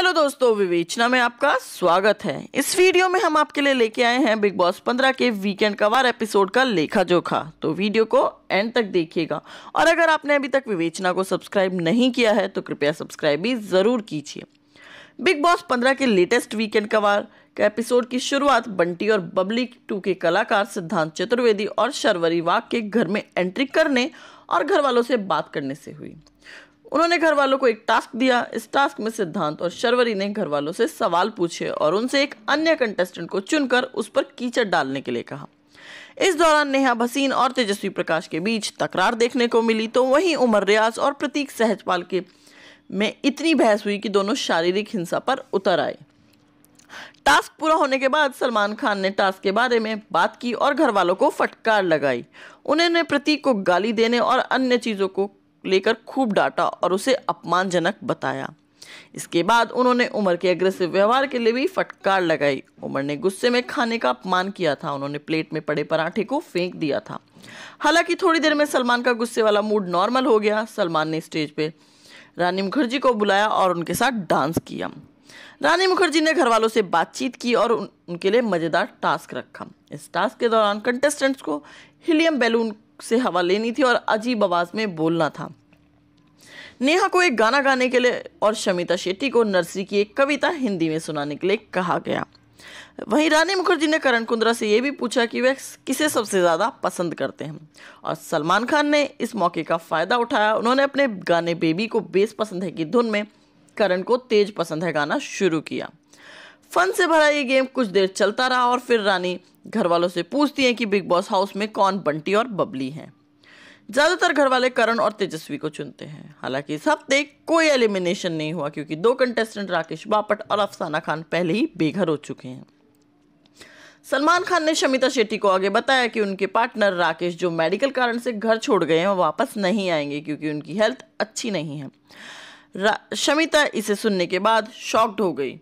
hello दोस्तों विवेचना में आपका स्वागत है इस वीडियो में हम आपके लिए लेके आए हैं बिग बॉस 15 के वीकेंड कवार एपिसोड का लेखा जोखा तो वीडियो को एंड तक देखिएगा और अगर आपने अभी तक विवेचना को सब्सक्राइब नहीं किया है तो कृपया सब्सक्राइब भी ज़रूर कीजिए बिग बॉस 15 के लेटेस्ट वीकेंड कवार का एपिसोड की शुरुआत बंटी और बबली टू के कलाकार सिद्धांत चतुर्वेदी और शर्वरी वाघ के घर में एंट्री करने और घर वालों से बात करने से हुई उन्होंने घर वालों को एक टास्क दिया इस टास्क में सिद्धांत और शर्वरी ने घर वालों से सवाल पूछे और उनसे एक अन्य कंटेस्टेंट को चुनकर उस पर कीचड़ डालने के लिए कहा इस दौरान नेहा भसीन और तेजस्वी प्रकाश के बीच तकरार देखने को मिली तो वहीं उमर रियाज और प्रतीक सहजपाल के में इतनी बहस हुई कि दोनों शारीरिक हिंसा पर उतर आए टास्क पूरा होने के बाद सलमान खान ने टास्क के बारे में बात की और घर वालों को फटकार लगाई उन्होंने प्रतीक को गाली देने और अन्य चीज़ों को लेकर खूब डांटा और उसे अपमानजनक बताया इसके बाद उन्होंने उमर के अग्रेसिव व्यवहार के लिए भी फटकार लगाई उमर ने गुस्से में खाने का अपमान किया था उन्होंने प्लेट में पड़े पराठे को फेंक दिया था हालांकि थोड़ी देर में सलमान का गुस्से वाला मूड नॉर्मल हो गया सलमान ने स्टेज पे रानी मुखर्जी को बुलाया और उनके साथ डांस किया रानी मुखर्जी ने घर वालों से बातचीत की और उनके लिए मज़ेदार टास्क रखा इस टास्क के दौरान कंटेस्टेंट्स को हीलियम बैलून से हवा लेनी थी और अजीब आवाज़ में बोलना था नेहा को एक गाना गाने के लिए और शमिता शेट्टी को नर्सरी की एक कविता हिंदी में सुनाने के लिए कहा गया वहीं रानी मुखर्जी ने करण कुंद्रा से ये भी पूछा कि वह किसे सबसे ज़्यादा पसंद करते हैं और सलमान खान ने इस मौके का फ़ायदा उठाया उन्होंने अपने गाने बेबी को बेस पसंद है की धुन में करण को तेज पसंद है गाना शुरू किया फन से भरा ये गेम कुछ देर चलता रहा और फिर रानी घर वालों से पूछती हैं कि बिग बॉस हाउस में कौन बंटी और बबली हैं ज्यादातर घर वाले करण और तेजस्वी को चुनते हैं हालांकि इस हफ्ते कोई एलिमिनेशन नहीं हुआ क्योंकि दो कंटेस्टेंट राकेश बापट और अफसाना खान पहले ही बेघर हो चुके हैं सलमान खान ने शमिता शेट्टी को आगे बताया कि उनके पार्टनर राकेश जो मेडिकल कारण से घर छोड़ गए हैं वापस नहीं आएंगे क्योंकि उनकी हेल्थ अच्छी नहीं है शमिता इसे सुनने के बाद शॉक्ड हो गई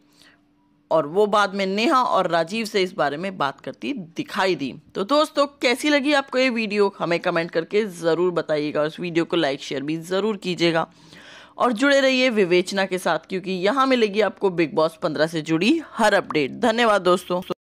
और वो बाद में नेहा और राजीव से इस बारे में बात करती दिखाई दी तो दोस्तों कैसी लगी आपको ये वीडियो हमें कमेंट करके ज़रूर बताइएगा उस वीडियो को लाइक शेयर भी ज़रूर कीजिएगा और जुड़े रहिए विवेचना के साथ क्योंकि यहाँ मिलेगी आपको बिग बॉस पंद्रह से जुड़ी हर अपडेट धन्यवाद दोस्तों